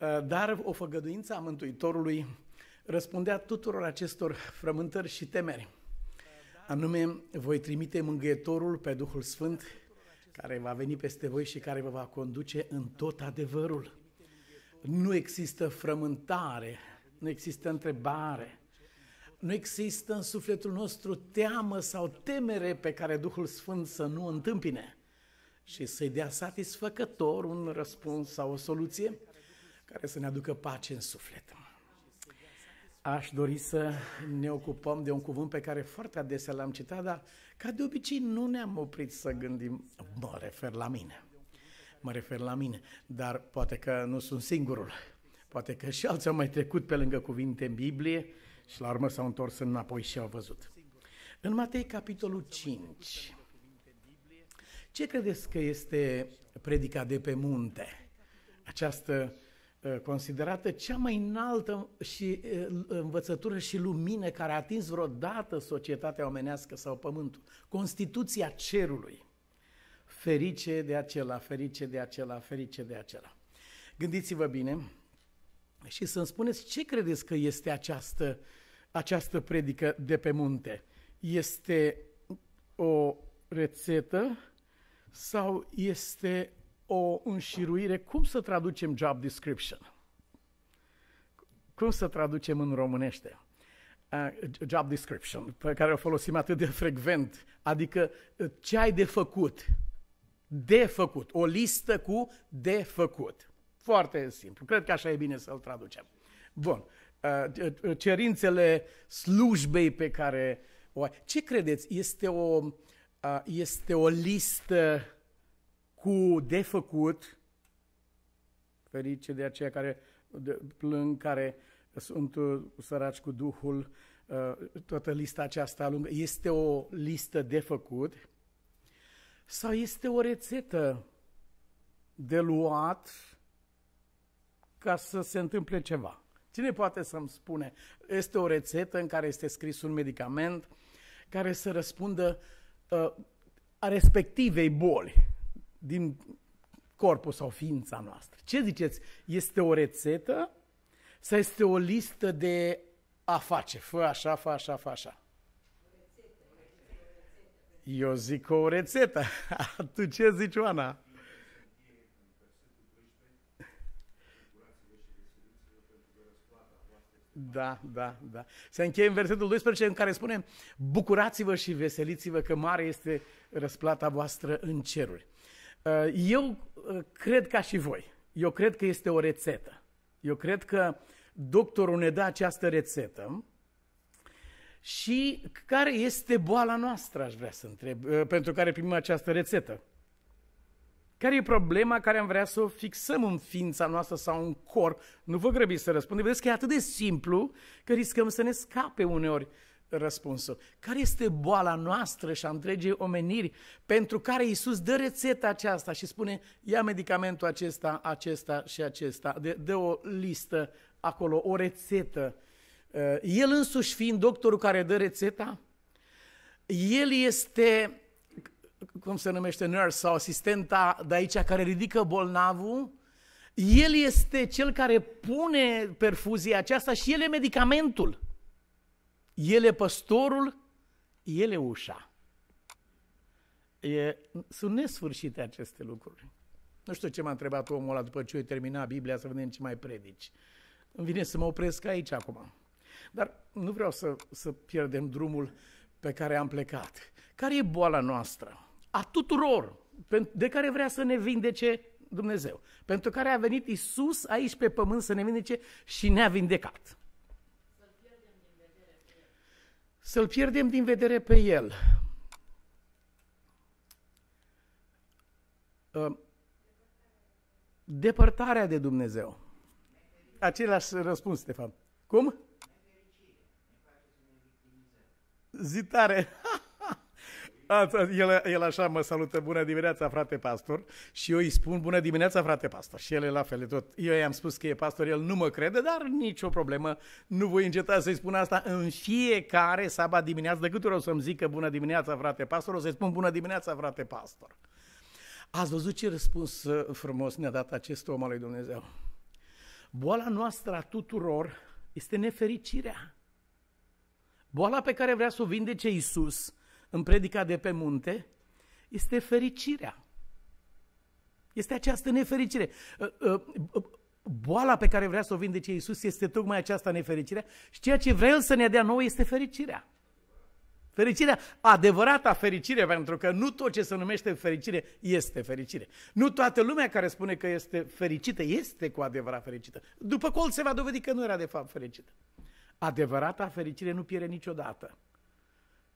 Eh, dar o făgăduință a Mântuitorului răspundea tuturor acestor frământări și temeri. Anume, voi trimite mângâietorul pe Duhul Sfânt, care va veni peste voi și care vă va conduce în tot adevărul. Nu există frământare, nu există întrebare, nu există în sufletul nostru teamă sau temere pe care Duhul Sfânt să nu întâmpine și să-i dea satisfăcător un răspuns sau o soluție care să ne aducă pace în suflet. Aș dori să ne ocupăm de un cuvânt pe care foarte adesea l-am citat, dar ca de obicei nu ne-am oprit să gândim, mă refer la mine, mă refer la mine, dar poate că nu sunt singurul, poate că și alții au mai trecut pe lângă cuvinte în Biblie și la urmă s-au întors înapoi și au văzut. În Matei, capitolul 5, ce credeți că este predica de pe munte? Această Uh, considerată cea mai înaltă și uh, învățătură și lumină care a atins vreodată societatea omenească sau pământul. Constituția cerului. Ferice de acela, ferice de acela, ferice de acela. Gândiți-vă bine și să-mi spuneți ce credeți că este această, această predică de pe munte. Este o rețetă sau este o înșiruire. Cum să traducem job description? Cum să traducem în românește? Uh, job description, pe care o folosim atât de frecvent, adică ă, ce ai de făcut, de făcut, o listă cu de făcut. Foarte simplu, cred că așa e bine să-l traducem. Bun, uh, cerințele slujbei pe care o ai. Ce credeți? Este o, uh, este o listă cu de făcut, ferice de aceia care plâng, care sunt uh, săraci cu Duhul, uh, toată lista aceasta lungă, este o listă de făcut sau este o rețetă de luat ca să se întâmple ceva? Cine poate să-mi spune? Este o rețetă în care este scris un medicament care să răspundă uh, a respectivei boli din corpul sau ființa noastră. Ce ziceți? Este o rețetă sau este o listă de a face? Fă așa, fă așa, fă așa. Eu zic o rețetă. tu ce zici, Oana? Da, da, da. Se încheie în versetul 12 în care spune Bucurați-vă și veseliți-vă că mare este răsplata voastră în ceruri. Uh, eu uh, cred ca și voi. Eu cred că este o rețetă. Eu cred că doctorul ne dă această rețetă și care este boala noastră, aș vrea să întreb, uh, pentru care primim această rețetă. Care e problema care am vrea să o fixăm în ființa noastră sau în corp? Nu vă grăbiți să răspundeți. Vedeți că e atât de simplu că riscăm să ne scape uneori răspunsul. Care este boala noastră și a întregii omeniri pentru care Iisus dă rețeta aceasta și spune ia medicamentul acesta, acesta și acesta, de dă o listă acolo, o rețetă. Uh, el însuși fiind doctorul care dă rețeta, el este, cum se numește, nurse sau asistenta de aici care ridică bolnavul, el este cel care pune perfuzia aceasta și el e medicamentul. El e păstorul, el e ușa. E, sunt nesfârșite aceste lucruri. Nu știu ce m-a întrebat omul ăla după ce eu termina Biblia să vedem ce mai predici. Îmi vine să mă opresc aici acum. Dar nu vreau să, să pierdem drumul pe care am plecat. Care e boala noastră? A tuturor, de care vrea să ne vindece Dumnezeu. Pentru care a venit Isus aici pe pământ să ne vindece și ne-a vindecat. să-L pierdem din vedere pe El. Ă, depărtarea de Dumnezeu. Același răspuns, Stefan. Cum? Zitare. Asta, el, el așa mă salută, bună dimineața, frate pastor, și eu îi spun bună dimineața, frate pastor, și el e la fel de tot. Eu i-am spus că e pastor, el nu mă crede, dar nicio problemă, nu voi înceta să-i spun asta în fiecare sabat dimineață, de câte ori o să-mi zică bună dimineața, frate pastor, o să-i spun bună dimineața, frate pastor. Ați văzut ce răspuns uh, frumos ne-a dat acest om al lui Dumnezeu. Boala noastră a tuturor este nefericirea. Boala pe care vrea să o vindece Isus – în predica de pe munte, este fericirea. Este această nefericire. Ă, ă, ă, boala pe care vrea să o vindece Iisus este tocmai această nefericire și ceea ce vrea El să ne dea nouă este fericirea. Fericirea, adevărata fericire, pentru că nu tot ce se numește fericire este fericire. Nu toată lumea care spune că este fericită este cu adevărat fericită. După col se va dovedi că nu era de fapt fericită. Adevărata fericire nu pierde niciodată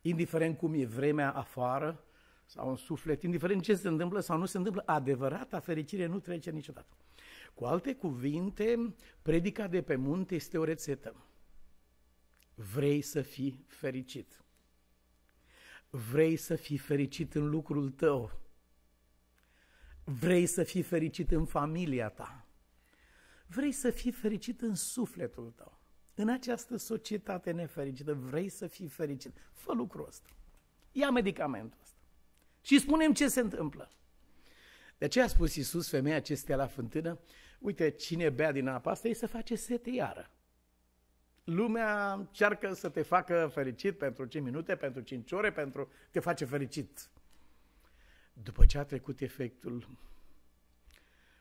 indiferent cum e vremea afară sau în suflet, indiferent ce se întâmplă sau nu se întâmplă, adevărata fericire nu trece niciodată. Cu alte cuvinte, predica de pe munte este o rețetă. Vrei să fii fericit. Vrei să fii fericit în lucrul tău. Vrei să fii fericit în familia ta. Vrei să fii fericit în sufletul tău. În această societate nefericită vrei să fii fericit. Fă lucrul ăsta. Ia medicamentul ăsta. Și spunem ce se întâmplă. De ce a spus Iisus femeia acestea la fântână, uite, cine bea din apa asta, ei să face sete iară. Lumea încearcă să te facă fericit pentru 5 minute, pentru 5 ore, pentru te face fericit. După ce a trecut efectul,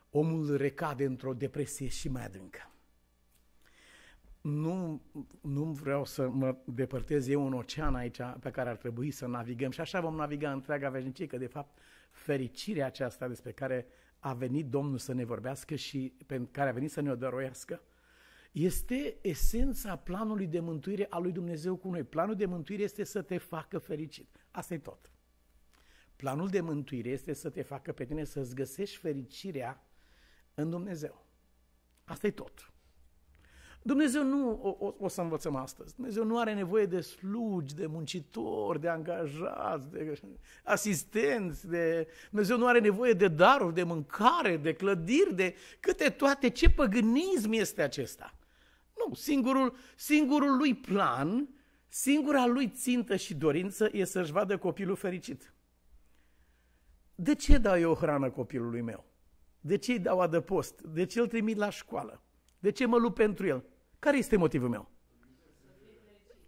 omul recade într-o depresie și mai adâncă nu, nu vreau să mă depărtez eu un ocean aici pe care ar trebui să navigăm și așa vom naviga întreaga veșnicie, că de fapt fericirea aceasta despre care a venit Domnul să ne vorbească și pe care a venit să ne o dăruiască, este esența planului de mântuire a lui Dumnezeu cu noi. Planul de mântuire este să te facă fericit. Asta e tot. Planul de mântuire este să te facă pe tine să-ți găsești fericirea în Dumnezeu. Asta e tot. Dumnezeu nu o, o, o să învățăm astăzi. Dumnezeu nu are nevoie de slugi, de muncitori, de angajați, de asistenți, de... Dumnezeu nu are nevoie de daruri, de mâncare, de clădiri, de câte toate. Ce păgânism este acesta? Nu, singurul, singurul lui plan, singura lui țintă și dorință e să-și vadă copilul fericit. De ce dau eu hrană copilului meu? De ce îi dau adăpost? De ce îl trimit la școală? De ce mă lupt pentru el? Care este motivul meu?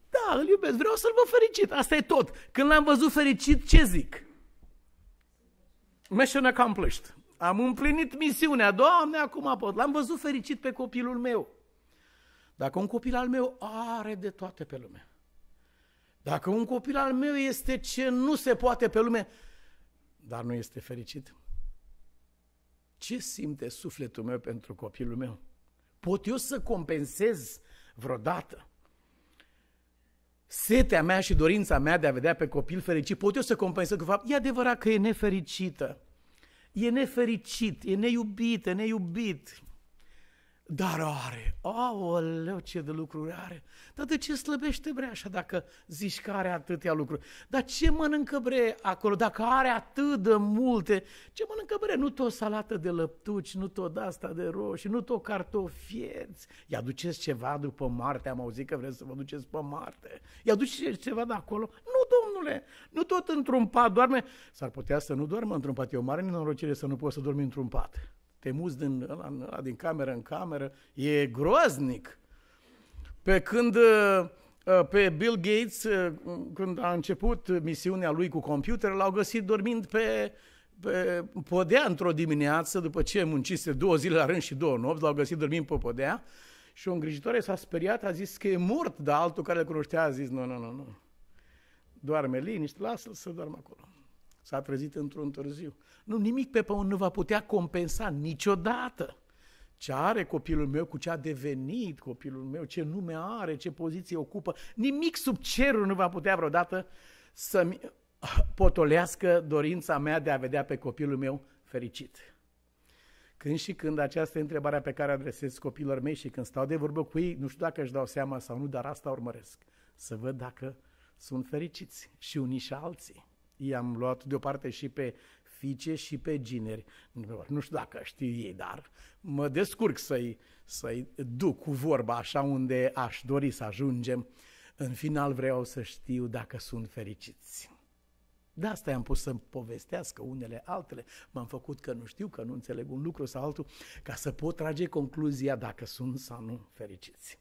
Da, îl iubesc, vreau să-l văd fericit. Asta e tot. Când l-am văzut fericit, ce zic? Mission accomplished. Am împlinit misiunea. Doamne, acum pot. L-am văzut fericit pe copilul meu. Dacă un copil al meu are de toate pe lume, dacă un copil al meu este ce nu se poate pe lume, dar nu este fericit, ce simte sufletul meu pentru copilul meu? pot eu să compensez vreodată setea mea și dorința mea de a vedea pe copil fericit, pot eu să compensez cu fapt, e adevărat că e nefericită, e nefericit, e neiubit, e neiubit, dar are, aoleu ce de lucruri are. Dar de ce slăbește bre așa dacă zici că are atâtea lucruri? Dar ce mănâncă bre acolo dacă are atât de multe? Ce mănâncă bre? Nu tot salată de lăptuci, nu tot asta de roșii, nu tot cartofieți. Ia duceți ceva după Marte, am auzit că vreți să vă duceți pe Marte. Ia duceți ceva de acolo. Nu, domnule, nu tot într-un pat doarme. S-ar putea să nu doarmă într-un pat. E o mare nenorocire să nu poți să dormi într-un pat te muți din, din cameră în cameră, e groaznic. Pe când uh, uh, pe Bill Gates, uh, când a început misiunea lui cu computer, l-au găsit dormind pe, pe podea într-o dimineață, după ce muncise două zile la rând și două nopți, l-au găsit dormind pe podea și o îngrijitoare s-a speriat, a zis că e mort, dar altul care îl cunoștea a zis, nu, nu, nu, nu, doarme liniște, lasă-l să doarmă acolo. S-a trezit într-un târziu. Nu, nimic pe pământ nu va putea compensa niciodată ce are copilul meu, cu ce a devenit copilul meu, ce nume are, ce poziție ocupă. Nimic sub cerul nu va putea vreodată să-mi potolească dorința mea de a vedea pe copilul meu fericit. Când și când această întrebare pe care adresez copiilor mei și când stau de vorbă cu ei, nu știu dacă își dau seama sau nu, dar asta urmăresc. Să văd dacă sunt fericiți și unii și alții i-am luat deoparte și pe fiice și pe gineri. Nu știu dacă știu ei, dar mă descurc să-i, să duc cu vorba așa unde aș dori să ajungem. În final vreau să știu dacă sunt fericiți. De asta i-am pus să-mi povestească unele altele. M-am făcut că nu știu, că nu înțeleg un lucru sau altul, ca să pot trage concluzia dacă sunt sau nu fericiți.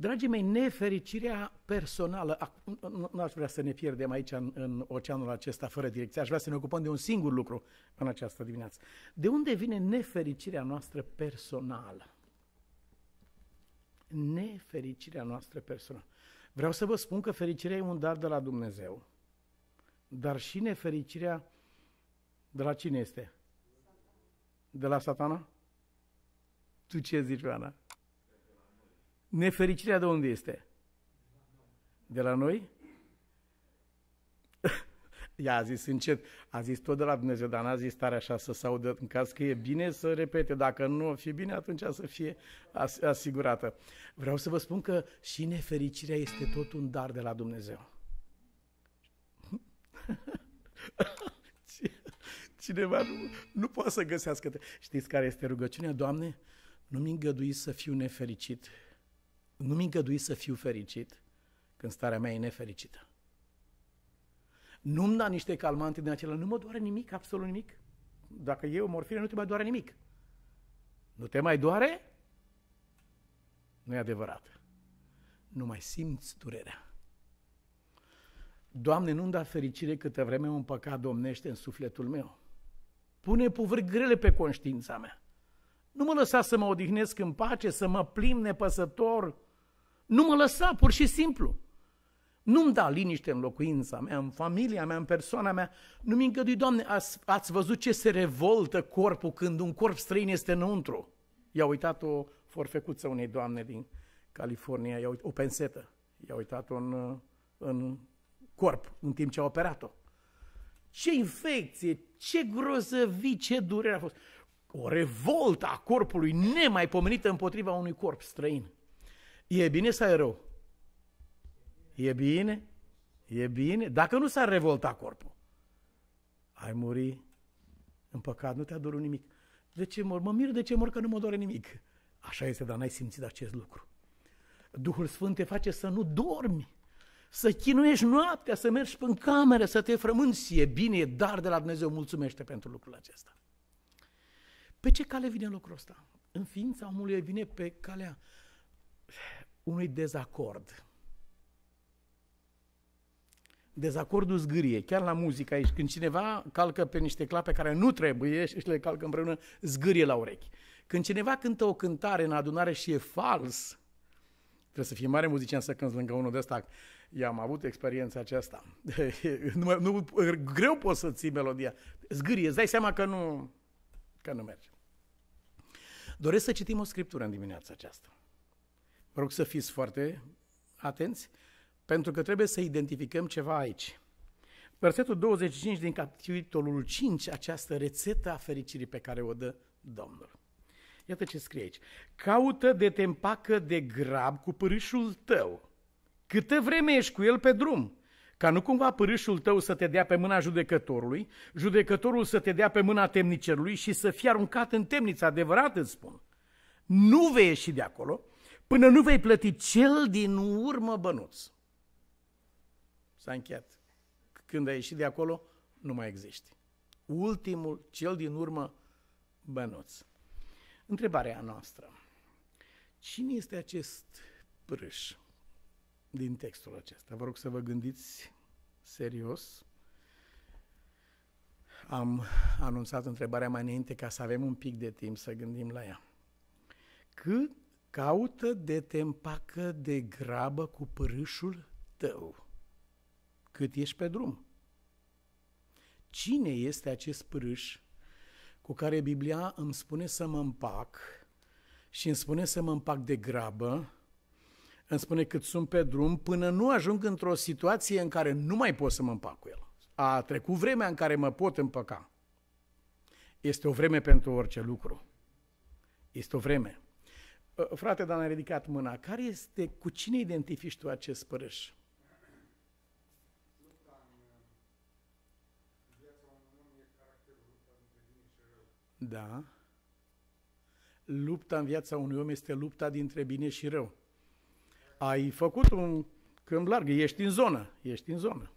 Dragii mei, nefericirea personală, nu aș vrea să ne pierdem aici în, în oceanul acesta fără direcție, aș vrea să ne ocupăm de un singur lucru în această dimineață. De unde vine nefericirea noastră personală? Nefericirea noastră personală. Vreau să vă spun că fericirea e un dar de la Dumnezeu, dar și nefericirea de la cine este? De la satana? Tu ce zici, Ioana? Nefericirea de unde este? De la noi? Ea a zis încet, a zis tot de la Dumnezeu, dar n-a zis tare așa să se audă în caz că e bine să repete, dacă nu o fi bine, atunci să fie as asigurată. Vreau să vă spun că și nefericirea este tot un dar de la Dumnezeu. Cineva nu, nu poate să găsească. Știți care este rugăciunea? Doamne, nu-mi îngădui să fiu nefericit nu mi îngădui să fiu fericit când starea mea e nefericită. Nu-mi da niște calmante din acelea, nu mă doare nimic, absolut nimic. Dacă o morfină, nu te mai doare nimic. Nu te mai doare? nu e adevărat. Nu mai simți durerea. Doamne, nu-mi da fericire câtă vreme un păcat domnește în sufletul meu. Pune puvâri grele pe conștiința mea. Nu mă lăsa să mă odihnesc în pace, să mă plim nepăsător nu mă lăsa, pur și simplu. Nu-mi da liniște în locuința mea, în familia mea, în persoana mea. Nu-mi îngădui, Doamne, ați, ați văzut ce se revoltă corpul când un corp străin este înăuntru. I-a uitat o forfecuță unei doamne din California, i-a uitat o pensetă. I-a uitat-o în, în corp în timp ce a operat-o. Ce infecție, ce grozăvii, ce durere a fost. O revoltă a corpului nemaipomenită împotriva unui corp străin. E bine sau e rău? E bine? E bine? Dacă nu s-ar revolta corpul, ai muri în păcat, nu te-a dorit nimic. De ce mor? Mă mir de ce mor că nu mă dore nimic. Așa este, dar n-ai simțit acest lucru. Duhul Sfânt te face să nu dormi, să chinuiești noaptea, să mergi în cameră, să te frămânți. E bine, e dar de la Dumnezeu, mulțumește pentru lucrul acesta. Pe ce cale vine lucrul ăsta? În ființa omului vine pe calea unui dezacord. Dezacordul zgârie, chiar la muzică aici, când cineva calcă pe niște clape care nu trebuie și le calcă împreună, zgârie la urechi. Când cineva cântă o cântare în adunare și e fals, trebuie să fie mare muzician să cânți lângă unul de ăsta. Eu am avut experiența aceasta. nu, nu, greu poți să ții melodia. Zgârie, îți dai seama că nu, că nu merge. Doresc să citim o scriptură în dimineața aceasta. Vă rog să fiți foarte atenți, pentru că trebuie să identificăm ceva aici. Versetul 25 din capitolul 5, această rețetă a fericirii pe care o dă Domnul. Iată ce scrie aici. Caută de te împacă de grab cu pârâșul tău, câtă vreme ești cu el pe drum, ca nu cumva pârâșul tău să te dea pe mâna judecătorului, judecătorul să te dea pe mâna temnicerului și să fie aruncat în temniță, adevărat îți spun. Nu vei ieși de acolo, până nu vei plăti cel din urmă bănuț. S-a încheiat. Când ai ieșit de acolo, nu mai există. Ultimul, cel din urmă, bănuț. Întrebarea noastră. Cine este acest prâș din textul acesta? Vă rog să vă gândiți serios. Am anunțat întrebarea mai înainte ca să avem un pic de timp să gândim la ea. Cât caută de te împacă de grabă cu părâșul tău, cât ești pe drum. Cine este acest părâș cu care Biblia îmi spune să mă împac și îmi spune să mă împac de grabă, îmi spune cât sunt pe drum, până nu ajung într-o situație în care nu mai pot să mă împac cu el. A trecut vremea în care mă pot împăca. Este o vreme pentru orice lucru. Este o vreme. Frate, dar ai ridicat mâna. Care este, cu cine identifici tu acest părâș? Da. Lupta în viața unui om este lupta dintre bine și rău. Ai făcut un câmp larg, ești în zonă, ești în zonă.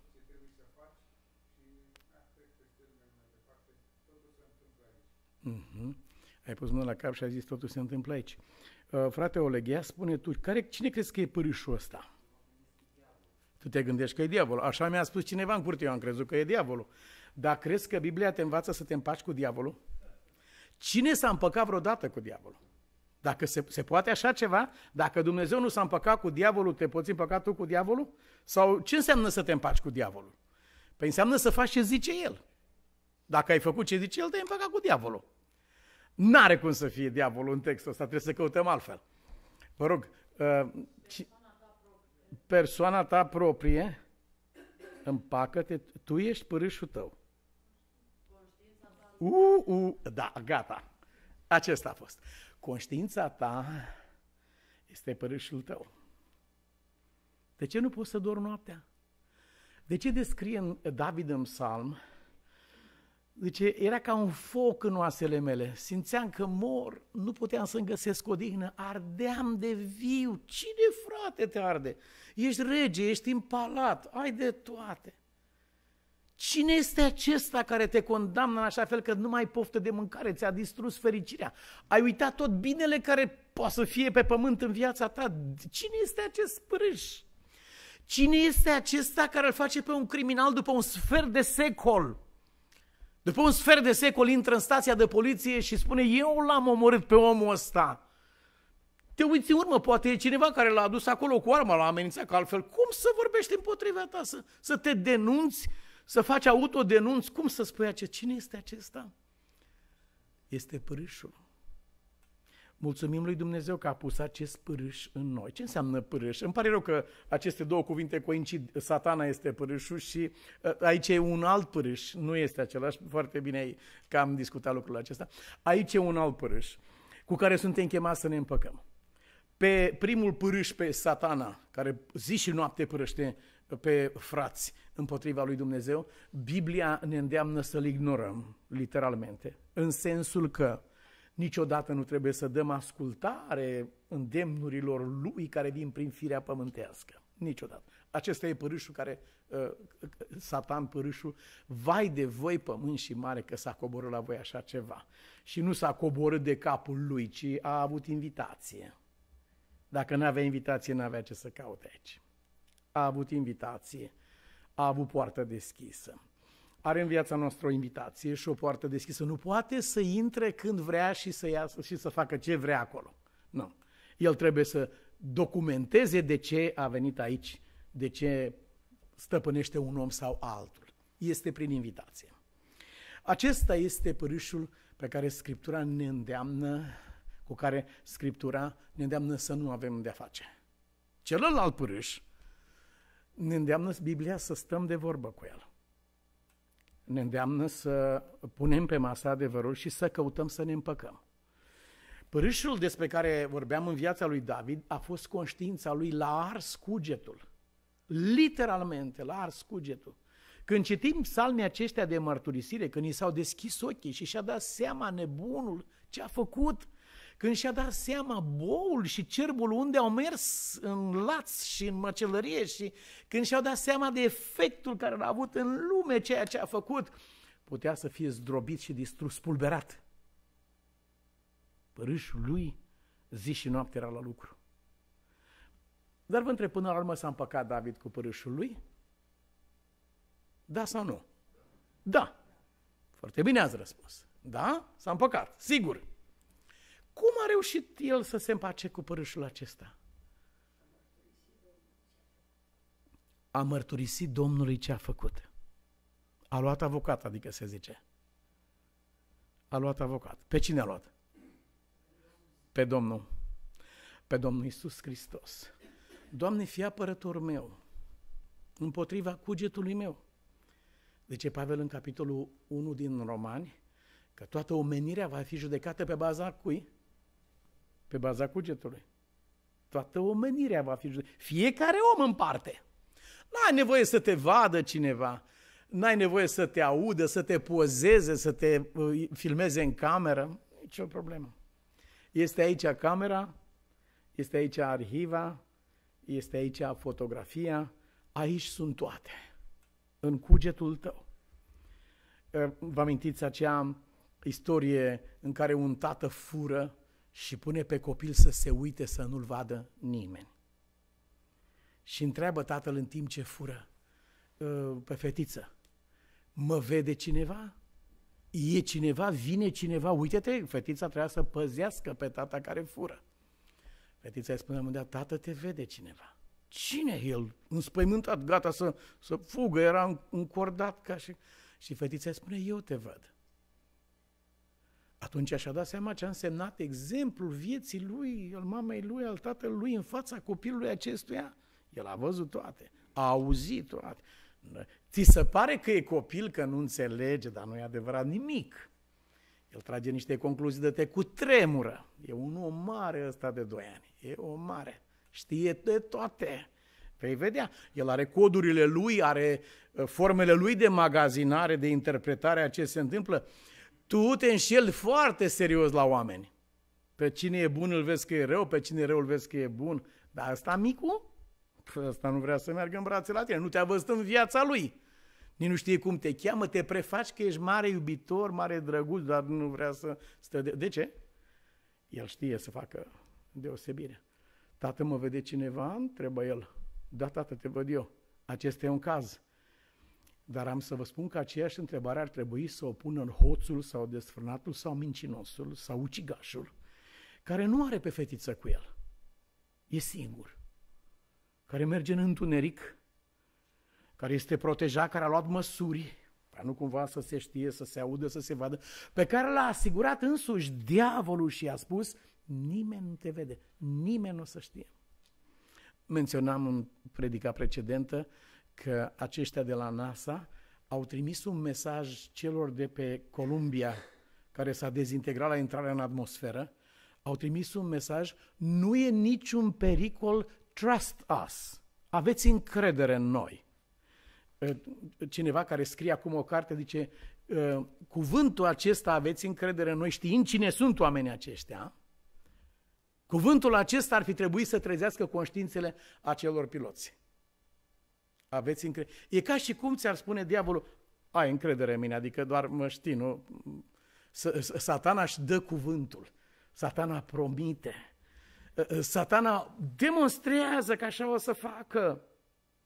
Uh-huh. Ai pus mâna la cap și ai zis totul se întâmplă aici uh, frate Oleghea, spune tu, care, cine crezi că e părâșul ăsta? Tu te gândești că e diavolul. Așa mi-a spus cineva în curte, eu am crezut că e diavolul. Dar crezi că Biblia te învață să te împaci cu diavolul? Cine s-a împăcat vreodată cu diavolul? Dacă se, se poate așa ceva? Dacă Dumnezeu nu s-a împăcat cu diavolul, te poți împăca tu cu diavolul? Sau ce înseamnă să te împaci cu diavolul? Păi înseamnă să faci ce zice el. Dacă ai făcut ce zice el, te-ai împăcat cu diavolul. N-are cum să fie diavolul în textul ăsta, trebuie să căutăm altfel. Vă rog, uh, persoana ta proprie, împacă-te, tu ești părâșul tău. Uh, uh, da, gata. Acesta a fost. Conștiința ta este părâșul tău. De ce nu poți să dormi noaptea? De ce descrie în David în psalm Zice, deci era ca un foc în oasele mele, simțeam că mor, nu puteam să-mi găsesc odihnă, ardeam de viu, cine frate te arde? Ești rege, ești în palat, ai de toate. Cine este acesta care te condamnă în așa fel că nu mai poftă de mâncare, ți-a distrus fericirea? Ai uitat tot binele care poate să fie pe pământ în viața ta? Cine este acest prâș? Cine este acesta care îl face pe un criminal după un sfert de secol? După un sfert de secol intră în stația de poliție și spune, eu l-am omorât pe omul ăsta. Te uiți în urmă, poate e cineva care l-a adus acolo cu arma, l-a amenințat, că altfel cum să vorbești împotriva ta, să, să te denunți, să faci autodenunți, cum să spui acest, cine este acesta? Este părâșul. Mulțumim lui Dumnezeu că a pus acest pârâș în noi. Ce înseamnă pârâș? Îmi pare rău că aceste două cuvinte coincid. Satana este pârâșul și uh, aici e un alt pârâș. Nu este același. Foarte bine că am discutat lucrul acesta. Aici e un alt pârâș cu care suntem chemați să ne împăcăm. Pe primul pârâș pe satana, care zi și noapte pârăște uh, pe frați împotriva lui Dumnezeu, Biblia ne îndeamnă să-l ignorăm, literalmente, în sensul că Niciodată nu trebuie să dăm ascultare îndemnurilor lui care vin prin firea pământească. Niciodată. Acesta e părâșul care, uh, satan părâșul, vai de voi pământ și mare că s-a coborât la voi așa ceva. Și nu s-a coborât de capul lui, ci a avut invitație. Dacă nu avea invitație, nu avea ce să caute aici. A avut invitație, a avut poartă deschisă are în viața noastră o invitație și o poartă deschisă. Nu poate să intre când vrea și să iasă și să facă ce vrea acolo. Nu. El trebuie să documenteze de ce a venit aici, de ce stăpânește un om sau altul. Este prin invitație. Acesta este părâșul pe care Scriptura ne îndeamnă, cu care Scriptura ne îndeamnă să nu avem de-a face. Celălalt părâș ne îndeamnă Biblia să stăm de vorbă cu el ne îndeamnă să punem pe masa adevărul și să căutăm să ne împăcăm. Părâșul despre care vorbeam în viața lui David a fost conștiința lui, la ars cugetul. Literalmente, la ars cugetul. Când citim psalmii aceștia de mărturisire, când i s-au deschis ochii și și-a dat seama nebunul ce a făcut, când și-a dat seama boul și cerbul unde au mers în laț și în măcelărie și când și-au dat seama de efectul care l-a avut în lume ceea ce a făcut, putea să fie zdrobit și distrus, pulberat. Părâșul lui zi și noapte era la lucru. Dar vă întreb, până la urmă s-a împăcat David cu părâșul lui? Da sau nu? Da. Foarte bine ați răspuns. Da? S-a împăcat. Sigur cum a reușit el să se împace cu părâșul acesta? A mărturisit Domnului ce a făcut. A luat avocat, adică se zice. A luat avocat. Pe cine a luat? Pe Domnul. Pe Domnul Isus Hristos. Doamne, fii apărătorul meu împotriva cugetului meu. Zice Pavel în capitolul 1 din Romani că toată omenirea va fi judecată pe baza cui? pe baza cugetului. Toată omenirea va fi judecată. Fiecare om în parte. N-ai nevoie să te vadă cineva, n-ai nevoie să te audă, să te pozeze, să te uh, filmeze în cameră. Nicio problemă. Este aici camera, este aici arhiva, este aici fotografia, aici sunt toate, în cugetul tău. Uh, vă amintiți acea istorie în care un tată fură și pune pe copil să se uite să nu-l vadă nimeni. Și întreabă tatăl în timp ce fură ă, pe fetiță, mă vede cineva? E cineva? Vine cineva? Uite-te, fetița trebuia să păzească pe tata care fură. Fetița îi spune la tată, te vede cineva. Cine el? Înspăimântat, gata să, să fugă, era încordat ca și... Și fetița îi spune, eu te văd. Atunci și-a dat seama ce a însemnat exemplul vieții lui, al mamei lui, al tatălui, în fața copilului acestuia. El a văzut toate, a auzit toate. Ți se pare că e copil, că nu înțelege, dar nu e adevărat nimic. El trage niște concluzii de te cu tremură. E un om mare ăsta de 2 ani. E o mare. Știe de toate. Vei vedea. El are codurile lui, are uh, formele lui de magazinare, de interpretare a ce se întâmplă tu te înșeli foarte serios la oameni. Pe cine e bun îl vezi că e rău, pe cine e rău îl vezi că e bun. Dar ăsta micu, păi, ăsta nu vrea să meargă în brațe la tine, nu te-a văzut în viața lui. Nici nu știe cum te cheamă, te prefaci că ești mare iubitor, mare drăguț, dar nu vrea să stă de... de ce? El știe să facă deosebire. Tată, mă vede cineva? Întrebă el. Da, tată, te văd eu. Acesta e un caz. Dar am să vă spun că aceeași întrebare ar trebui să o pună în hoțul sau desfrânatul sau mincinosul sau ucigașul, care nu are pe fetiță cu el. E singur. Care merge în întuneric, care este protejat, care a luat măsuri, ca nu cumva să se știe, să se audă, să se vadă, pe care l-a asigurat însuși diavolul și a spus, nimeni nu te vede, nimeni nu o să știe. Menționam în predica precedentă că aceștia de la NASA au trimis un mesaj celor de pe Columbia, care s-a dezintegrat la intrarea în atmosferă, au trimis un mesaj, nu e niciun pericol, trust us, aveți încredere în noi. Ă, cineva care scrie acum o carte zice, ă, cuvântul acesta aveți încredere în noi, știind cine sunt oamenii aceștia, cuvântul acesta ar fi trebuit să trezească conștiințele acelor piloți. Aveți încredere. E ca și cum ți-ar spune diavolul, ai încredere în mine, adică doar mă știi, nu? Satana își dă cuvântul. Satana promite. Ă, ă, satana demonstrează că așa o să facă.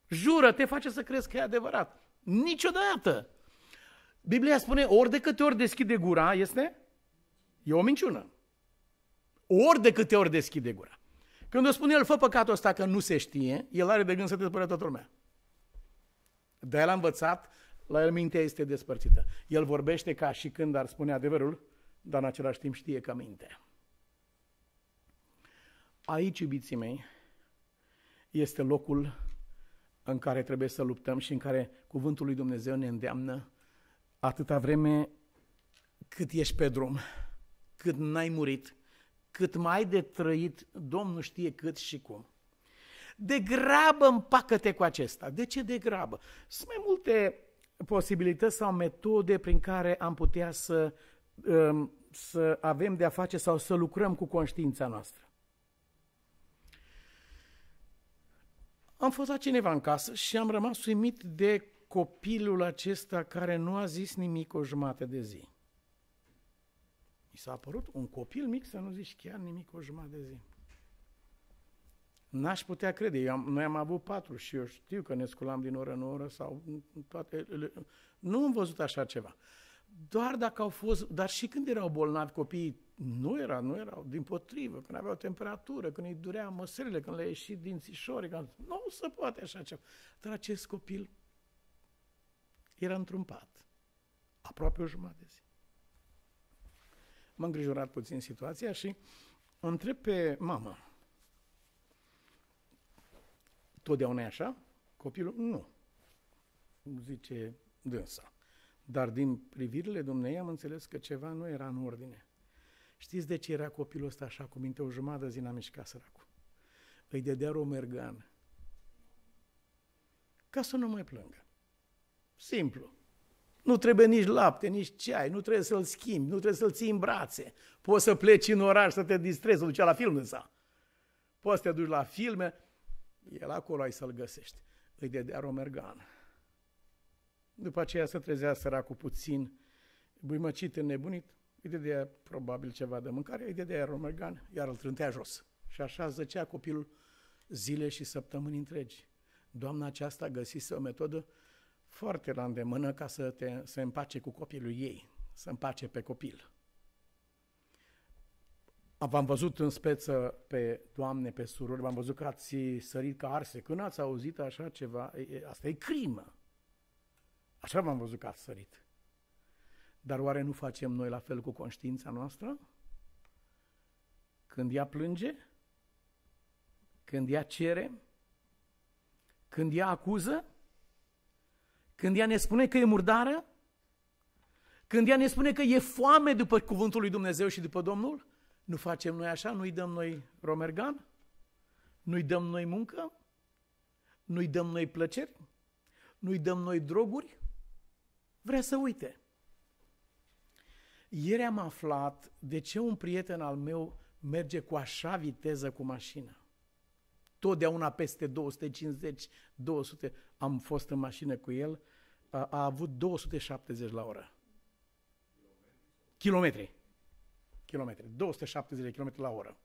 Jură, te face să crezi că e adevărat. Niciodată. Biblia spune, ori de câte ori deschide gura, este? E o minciună. Ori de câte ori deschide gura. Când o spune el, fă păcatul ăsta că nu se știe, el are de gând să despără toată lumea de el a învățat, la el mintea este despărțită. El vorbește ca și când ar spune adevărul, dar în același timp știe că minte. Aici, iubiții mei, este locul în care trebuie să luptăm și în care cuvântul lui Dumnezeu ne îndeamnă atâta vreme cât ești pe drum, cât n-ai murit, cât mai de trăit, Domnul știe cât și cum de grabă împacă-te cu acesta. De ce de grabă? Sunt mai multe posibilități sau metode prin care am putea să, um, să avem de-a face sau să lucrăm cu conștiința noastră. Am fost la cineva în casă și am rămas uimit de copilul acesta care nu a zis nimic o jumătate de zi. Mi s-a părut un copil mic să nu zici chiar nimic o jumătate de zi. N-aș putea crede. Eu am, noi am avut patru și eu știu că ne sculam din oră în oră sau toate. Nu am văzut așa ceva. Doar dacă au fost, dar și când erau bolnavi copiii, nu era, nu erau, din potrivă, când aveau temperatură, când îi durea măsările, când le-a ieșit țișori, când... nu se poate așa ceva. Dar acest copil era într-un pat, aproape o jumătate de zi. m am îngrijorat puțin situația și întreb pe mama, totdeauna e așa? Copilul? Nu. Zice dânsa. Dar din privirile dumnei am înțeles că ceva nu era în ordine. Știți de ce era copilul ăsta așa, cu minte o jumătate zi n-a mișcat săracul? Îi dădea romergan. Ca să nu mai plângă. Simplu. Nu trebuie nici lapte, nici ceai, nu trebuie să-l schimbi, nu trebuie să-l ții în brațe. Poți să pleci în oraș să te distrezi, să duci la film însă. Poți să te duci la filme, el acolo ai să-l găsești. Îi dădea romergan. După aceea se trezea săracul puțin buimăcit, înnebunit, îi dădea probabil ceva de mâncare, îi dădea romergan, iar îl trântea jos. Și așa zăcea copilul zile și săptămâni întregi. Doamna aceasta găsise o metodă foarte la îndemână ca să, te, să împace cu copilul ei, să împace pe copil. V-am văzut în speță pe doamne, pe surori, v-am văzut că ați sărit ca arse. Când ați auzit așa ceva, asta e crimă. Așa v-am văzut că ați sărit. Dar oare nu facem noi la fel cu conștiința noastră? Când ea plânge? Când ea cere? Când ea acuză? Când ea ne spune că e murdară? Când ea ne spune că e foame după cuvântul lui Dumnezeu și după Domnul? Nu facem noi așa? Nu-i dăm noi romergan? Nu-i dăm noi muncă? Nu-i dăm noi plăceri? Nu-i dăm noi droguri? Vrea să uite. Ieri am aflat de ce un prieten al meu merge cu așa viteză cu mașina. Totdeauna peste 250, 200. Am fost în mașină cu el, a, a avut 270 la oră. Kilometri km, 270 de km la oră.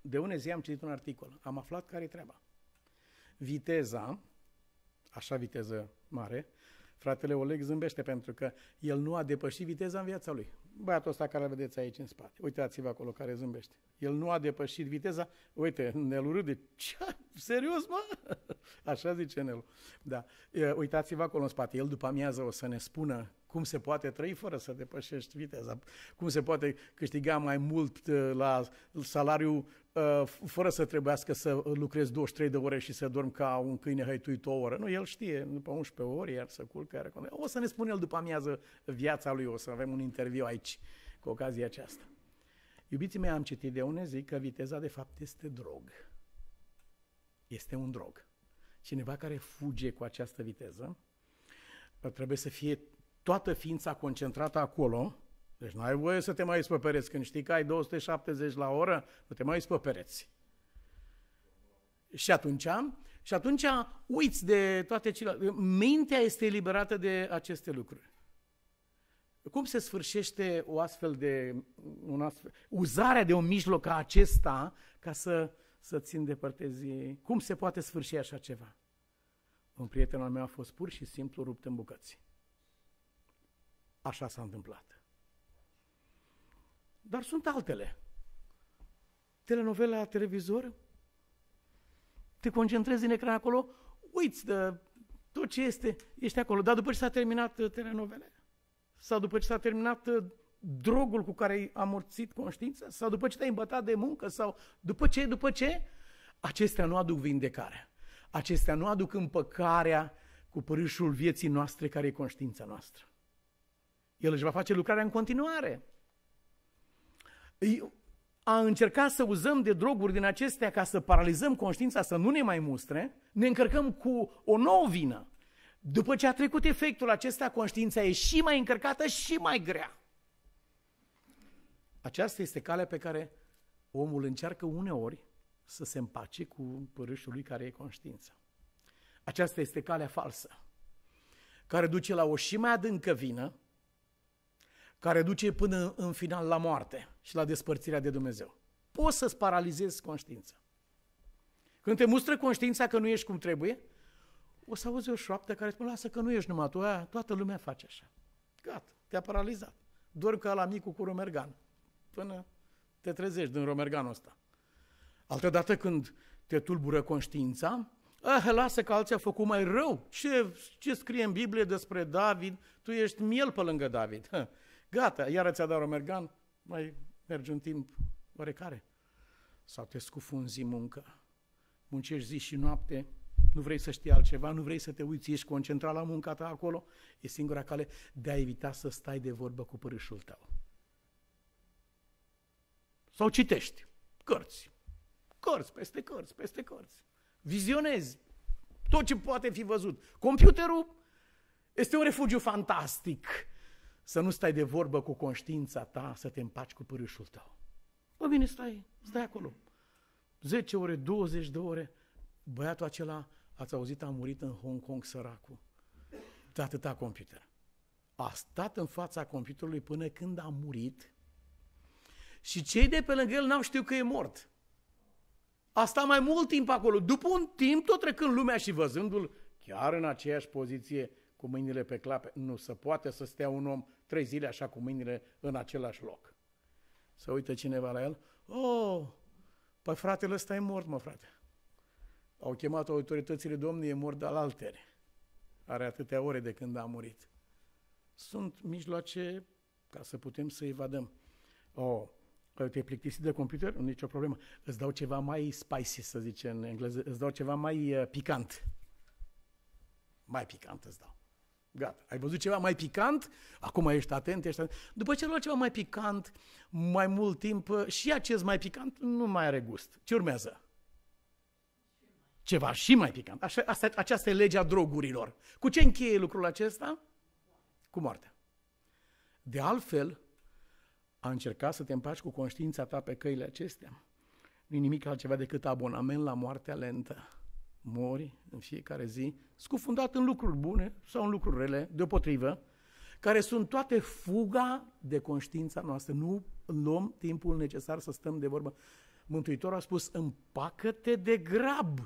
De unde zi am citit un articol, am aflat care e treaba. Viteza, așa viteză mare, fratele Oleg zâmbește pentru că el nu a depășit viteza în viața lui băiatul ăsta care îl vedeți aici în spate. Uitați-vă acolo care zâmbește. El nu a depășit viteza. Uite, Nelu râde. Ce? Serios, mă? Așa zice Nelu. Da. Uitați-vă acolo în spate. El după amiază o să ne spună cum se poate trăi fără să depășești viteza, cum se poate câștiga mai mult la salariu? Uh, fără să trebuiască să lucrez 23 de ore și să dorm ca un câine hăituit o oră. Nu, el știe, după 11 ore, iar să culcă, iar O să ne spun el după amiază viața lui, o să avem un interviu aici, cu ocazia aceasta. Iubiții mei, am citit de unde zic că viteza de fapt este drog. Este un drog. Cineva care fuge cu această viteză, trebuie să fie toată ființa concentrată acolo, deci nu ai voie să te mai pereți. Când știi că ai 270 la oră, nu te mai pereți. Și atunci, și atunci uiți de toate celelalte. Mintea este eliberată de aceste lucruri. Cum se sfârșește o astfel de, un astfel, uzarea de un mijloc ca acesta ca să, să-ți îndepărtezi? Cum se poate sfârși așa ceva? Un prieten al meu a fost pur și simplu rupt în bucăți. Așa s-a întâmplat. Dar sunt altele. Telenovela la televizor, te concentrezi în ecran acolo, uiți de tot ce este, ești acolo. Dar după ce s-a terminat uh, telenovela? sau după ce s-a terminat uh, drogul cu care ai amorțit conștiința, sau după ce te-ai îmbătat de muncă, sau după ce, după ce, acestea nu aduc vindecare. Acestea nu aduc împăcarea cu părâșul vieții noastre care e conștiința noastră. El își va face lucrarea în continuare a încerca să uzăm de droguri din acestea ca să paralizăm conștiința, să nu ne mai mustre, ne încărcăm cu o nouă vină. După ce a trecut efectul acesta, conștiința e și mai încărcată și mai grea. Aceasta este calea pe care omul încearcă uneori să se împace cu părâșul lui care e conștiința. Aceasta este calea falsă, care duce la o și mai adâncă vină, care duce până în final la moarte și la despărțirea de Dumnezeu. Poți să-ți paralizezi conștiința. Când te mustră conștiința că nu ești cum trebuie, o să auzi o șoaptă care spune, lasă că nu ești numai tu, aia, toată lumea face așa. Gata, te-a paralizat. Doar ca la micul cu romergan, până te trezești din romerganul ăsta. Altădată când te tulbură conștiința, ah, lasă că alții au făcut mai rău. Ce, ce scrie în Biblie despre David? Tu ești miel pe lângă David. Gata, iară ți-a dat romergan, mai mergi un timp oarecare sau te scufunzi muncă, muncești zi și noapte, nu vrei să știi altceva, nu vrei să te uiți, ești concentrat la munca ta acolo, e singura cale de a evita să stai de vorbă cu părâșul tău. Sau citești cărți, cărți, peste cărți, peste cărți. Vizionezi tot ce poate fi văzut. Computerul este un refugiu fantastic să nu stai de vorbă cu conștiința ta, să te împaci cu părâșul tău. Mă bine, stai, stai acolo. 10 ore, 20 de ore, băiatul acela, ați auzit, a murit în Hong Kong săracul, de atâta computer. A stat în fața computerului până când a murit și cei de pe lângă el n-au știut că e mort. A stat mai mult timp acolo. După un timp, tot trecând lumea și văzându-l, chiar în aceeași poziție, cu mâinile pe clape. Nu se poate să stea un om trei zile așa cu mâinile în același loc. Să uită cineva la el, oh, păi fratele ăsta e mort, mă frate. Au chemat autoritățile, domnului, e mort al alteri. Are atâtea ore de când a murit. Sunt mijloace ca să putem să evadăm. Oh, ă, te-ai plictisit de computer? Nu nicio problemă. Îți dau ceva mai spicy, să zice în engleză. Îți dau ceva mai uh, picant. Mai picant îți dau. Gata. Ai văzut ceva mai picant? Acum ești atent, ești atent. După ce luat ceva mai picant, mai mult timp, și acest mai picant nu mai are gust. Ce urmează? Ceva și mai picant. Așa, asta, aceasta e legea drogurilor. Cu ce încheie lucrul acesta? Cu moartea. De altfel, a încercat să te împaci cu conștiința ta pe căile acestea. Nu nimic altceva decât abonament la moartea lentă mori în fiecare zi, scufundat în lucruri bune sau în lucruri rele, deopotrivă, care sunt toate fuga de conștiința noastră. Nu luăm timpul necesar să stăm de vorbă. Mântuitorul a spus, împacă-te de grab.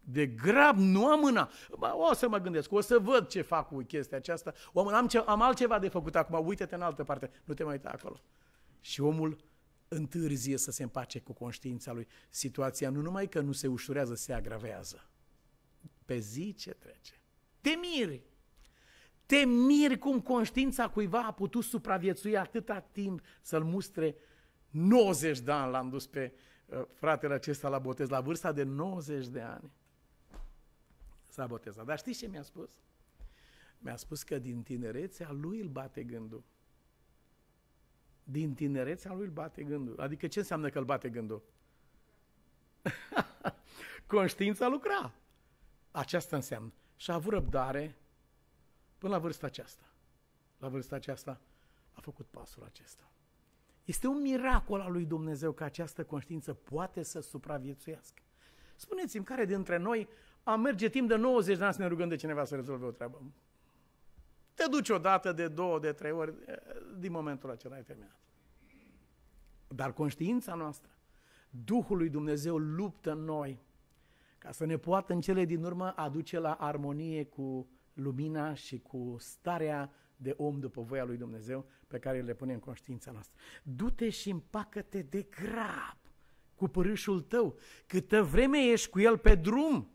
De grab, nu amâna. Ba, o să mă gândesc, o să văd ce fac cu chestia aceasta. Om, am, ce, am altceva de făcut acum, uite-te în altă parte, nu te mai uita acolo. Și omul întârzie să se împace cu conștiința lui. Situația nu numai că nu se ușurează, se agravează. Pe zi ce trece. Te miri! Te miri cum conștiința cuiva a putut supraviețui atâta timp să-l mustre 90 de ani l-am dus pe uh, fratele acesta la botez, la vârsta de 90 de ani. S-a botezat. Dar știți ce mi-a spus? Mi-a spus că din tinerețea lui îl bate gândul din tinerețea lui îl bate gândul. Adică ce înseamnă că îl bate gândul? Conștiința lucra. Aceasta înseamnă. Și a avut răbdare până la vârsta aceasta. La vârsta aceasta a făcut pasul acesta. Este un miracol al lui Dumnezeu că această conștiință poate să supraviețuiască. Spuneți-mi, care dintre noi a merge timp de 90 de ani să ne rugăm de cineva să rezolve o treabă? Te duci o dată de două, de trei ori, eh, din momentul acela ai terminat. Dar conștiința noastră, Duhul lui Dumnezeu luptă în noi ca să ne poată în cele din urmă aduce la armonie cu lumina și cu starea de om după voia lui Dumnezeu pe care le pune în conștiința noastră. Du-te și împacă-te de grab cu părâșul tău, câtă vreme ești cu el pe drum,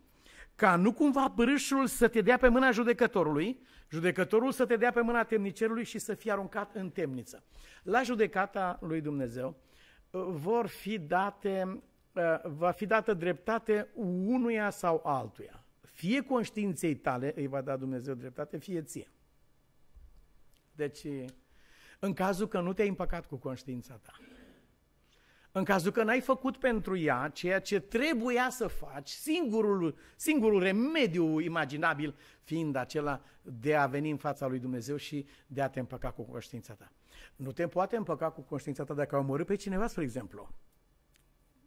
ca nu cumva părâșul să te dea pe mâna judecătorului Judecătorul să te dea pe mâna temnicerului și să fie aruncat în temniță. La judecata lui Dumnezeu uh, vor fi date, uh, va fi dată dreptate unuia sau altuia. Fie conștiinței tale îi va da Dumnezeu dreptate, fie ție. Deci, în cazul că nu te-ai împăcat cu conștiința ta. În cazul că n-ai făcut pentru ea ceea ce trebuia să faci, singurul, singurul remediu imaginabil fiind acela de a veni în fața lui Dumnezeu și de a te împăca cu conștiința ta. Nu te poate împăca cu conștiința ta dacă ai omorât pe cineva, spre exemplu,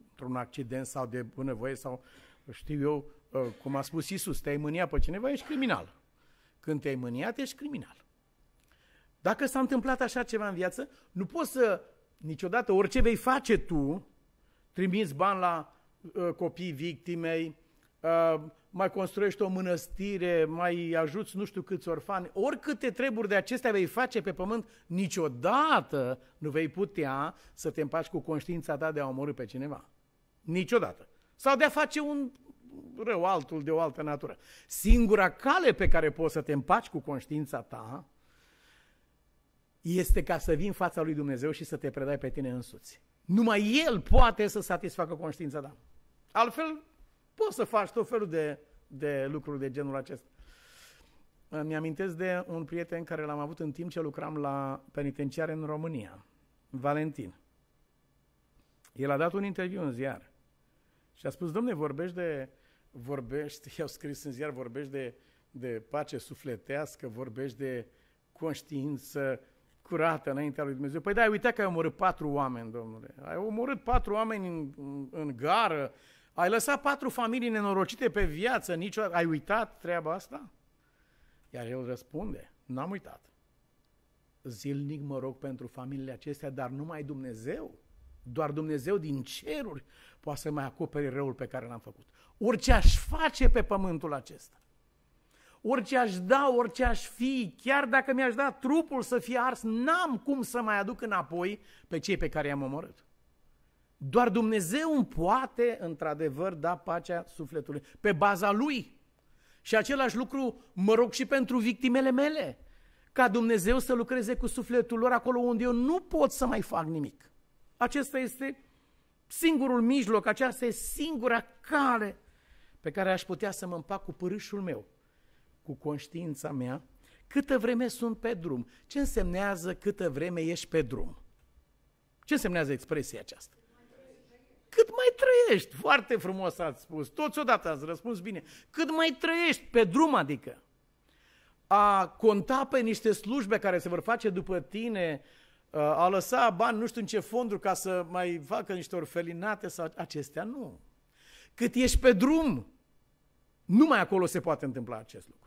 într-un accident sau de bunăvoie sau știu eu, ă, cum a spus Isus, te-ai mânia pe cineva, ești criminal. Când te-ai mâniat, ești criminal. Dacă s-a întâmplat așa ceva în viață, nu poți să niciodată, orice vei face tu, trimiți bani la uh, copii victimei, uh, mai construiești o mănăstire, mai ajuți nu știu câți orfani, oricâte treburi de acestea vei face pe pământ, niciodată nu vei putea să te împaci cu conștiința ta de a omorâ pe cineva. Niciodată. Sau de a face un rău altul de o altă natură. Singura cale pe care poți să te împaci cu conștiința ta este ca să vii în fața lui Dumnezeu și să te predai pe tine însuți. Numai El poate să satisfacă conștiința ta. Altfel, poți să faci tot felul de, de lucruri de genul acesta. Mi-amintesc de un prieten care l-am avut în timp ce lucram la penitenciar în România, Valentin. El a dat un interviu în ziar și a spus, domne, vorbești de, vorbești, i-au scris în ziar, vorbești de, de pace sufletească, vorbești de conștiință curată înaintea lui Dumnezeu. Păi da, uite că ai omorât patru oameni, domnule. Ai omorât patru oameni în, în gară, ai lăsat patru familii nenorocite pe viață, niciodată. Ai uitat treaba asta? Iar el răspunde, n-am uitat. Zilnic mă rog pentru familiile acestea, dar numai Dumnezeu, doar Dumnezeu din ceruri poate să mai acopere răul pe care l-am făcut. Orice aș face pe pământul acesta orice aș da, orice aș fi, chiar dacă mi-aș da trupul să fie ars, n-am cum să mai aduc înapoi pe cei pe care i-am omorât. Doar Dumnezeu îmi poate, într-adevăr, da pacea sufletului, pe baza Lui. Și același lucru mă rog și pentru victimele mele, ca Dumnezeu să lucreze cu sufletul lor acolo unde eu nu pot să mai fac nimic. Acesta este singurul mijloc, aceasta este singura cale pe care aș putea să mă împac cu părâșul meu cu conștiința mea câtă vreme sunt pe drum. Ce însemnează câtă vreme ești pe drum? Ce însemnează expresia aceasta? Cât mai trăiești? Foarte frumos ați spus. Toți odată ați răspuns bine. Cât mai trăiești pe drum, adică? A conta pe niște slujbe care se vor face după tine, a lăsa bani nu știu în ce fonduri ca să mai facă niște orfelinate sau acestea, nu. Cât ești pe drum, numai acolo se poate întâmpla acest lucru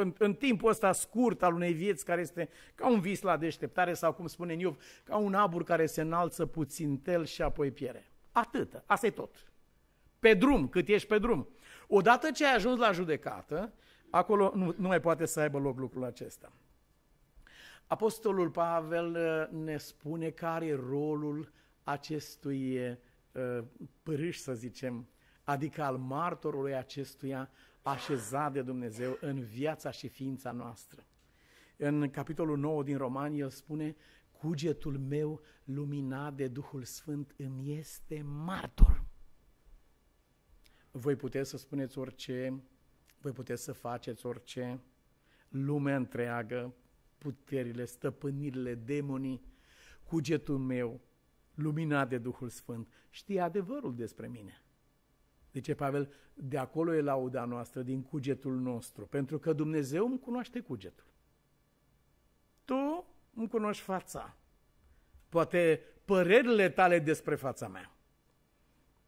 în, în timpul ăsta scurt al unei vieți care este ca un vis la deșteptare sau cum spune Iov, ca un abur care se înalță puțin tel și apoi piere. Atât, asta e tot. Pe drum, cât ești pe drum. Odată ce ai ajuns la judecată, acolo nu, nu mai poate să aibă loc lucrul acesta. Apostolul Pavel uh, ne spune care e rolul acestui uh, pârâș, să zicem, adică al martorului acestuia așezat de Dumnezeu în viața și ființa noastră. În capitolul 9 din Romani, el spune, cugetul meu luminat de Duhul Sfânt îmi este martor. Voi puteți să spuneți orice, voi puteți să faceți orice, lumea întreagă, puterile, stăpânirile, demonii, cugetul meu luminat de Duhul Sfânt știe adevărul despre mine. Zice Pavel, de acolo e lauda noastră, din cugetul nostru, pentru că Dumnezeu îmi cunoaște cugetul. Tu îmi cunoști fața. Poate părerile tale despre fața mea.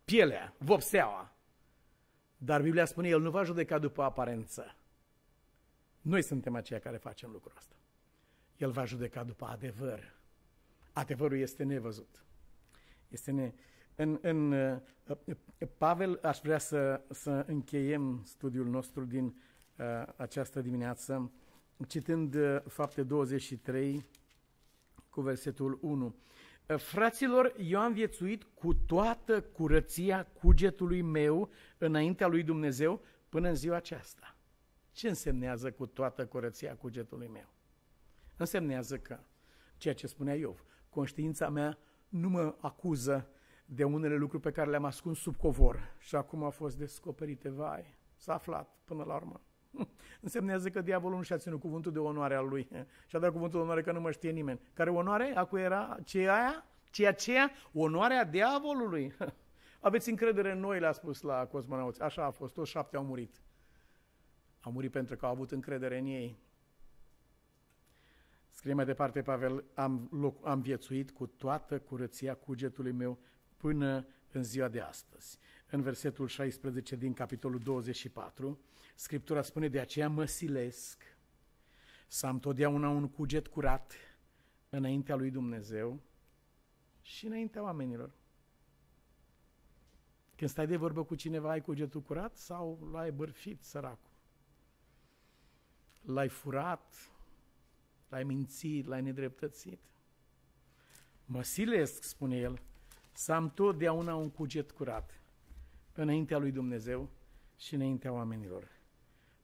Pielea, vopseaua. Dar Biblia spune, El nu va judeca după aparență. Noi suntem aceia care facem lucrul ăsta. El va judeca după adevăr. Adevărul este nevăzut. Este ne în, în, uh, Pavel, aș vrea să, să încheiem studiul nostru din uh, această dimineață, citând uh, fapte 23 cu versetul 1. Ă, fraților, eu am viețuit cu toată curăția cugetului meu înaintea lui Dumnezeu până în ziua aceasta. Ce însemnează cu toată curăția cugetului meu? Însemnează că, ceea ce spunea eu, conștiința mea nu mă acuză de unele lucruri pe care le-am ascuns sub covor și acum au fost descoperite, vai, s-a aflat până la urmă. Însemnează că diavolul nu și-a ținut cuvântul de onoare al lui și-a dat cuvântul de onoare că nu mă știe nimeni. Care onoare? Acu era ceea aia? Ceea aceea? Onoarea diavolului. Aveți încredere în noi, le-a spus la cosmonauți. Așa a fost, toți șapte au murit. Au murit pentru că au avut încredere în ei. Scrie mai departe Pavel, am, loc, am viețuit cu toată curăția cugetului meu până în ziua de astăzi. În versetul 16 din capitolul 24, Scriptura spune, de aceea mă silesc să am totdeauna un cuget curat înaintea lui Dumnezeu și înaintea oamenilor. Când stai de vorbă cu cineva, ai cugetul curat sau l-ai bărfit, săracul? L-ai furat? L-ai mințit? L-ai nedreptățit? Mă silesc, spune el, să am totdeauna un cuget curat înaintea lui Dumnezeu și înaintea oamenilor.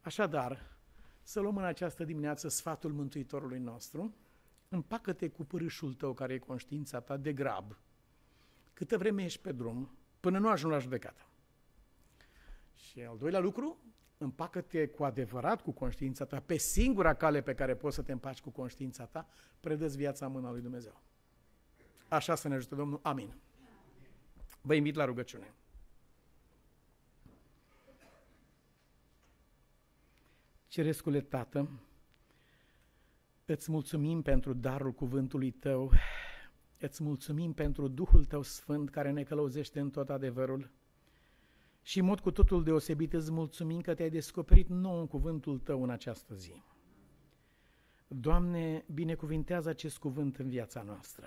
Așadar, să luăm în această dimineață sfatul Mântuitorului nostru, împacă-te cu pârâșul tău care e conștiința ta de grab, câtă vreme ești pe drum, până nu ajungi la judecată. Și al doilea lucru, împacă-te cu adevărat cu conștiința ta, pe singura cale pe care poți să te împaci cu conștiința ta, predă viața în mâna lui Dumnezeu. Așa să ne ajute Domnul. Amin. Vă invit la rugăciune. Cerescule Tată, îți mulțumim pentru darul cuvântului Tău, îți mulțumim pentru Duhul Tău Sfânt care ne călăuzește în tot adevărul și în mod cu totul deosebit îți mulțumim că Te-ai descoperit nou în cuvântul Tău în această zi. Doamne, binecuvintează acest cuvânt în viața noastră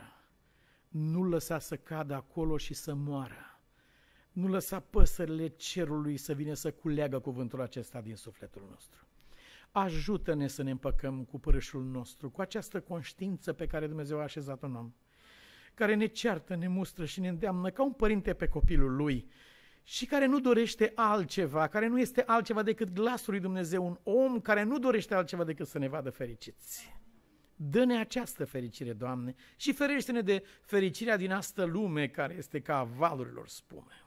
nu lăsa să cadă acolo și să moară. Nu lăsa păsările cerului să vină să culeagă cuvântul acesta din sufletul nostru. Ajută-ne să ne împăcăm cu părâșul nostru, cu această conștiință pe care Dumnezeu a așezat-o în om, care ne ceartă, ne mustră și ne îndeamnă ca un părinte pe copilul lui și care nu dorește altceva, care nu este altceva decât glasul lui Dumnezeu, un om care nu dorește altceva decât să ne vadă fericiți. Dă-ne această fericire, Doamne, și ferește-ne de fericirea din astă lume care este ca a valurilor spume.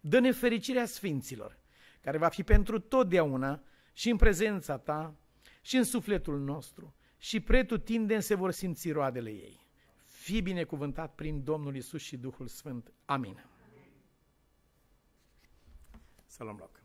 Dă-ne fericirea sfinților, care va fi pentru totdeauna și în prezența Ta și în sufletul nostru și pretutindeni se vor simți roadele ei. Fii binecuvântat prin Domnul Isus și Duhul Sfânt. Amin. Să luăm loc.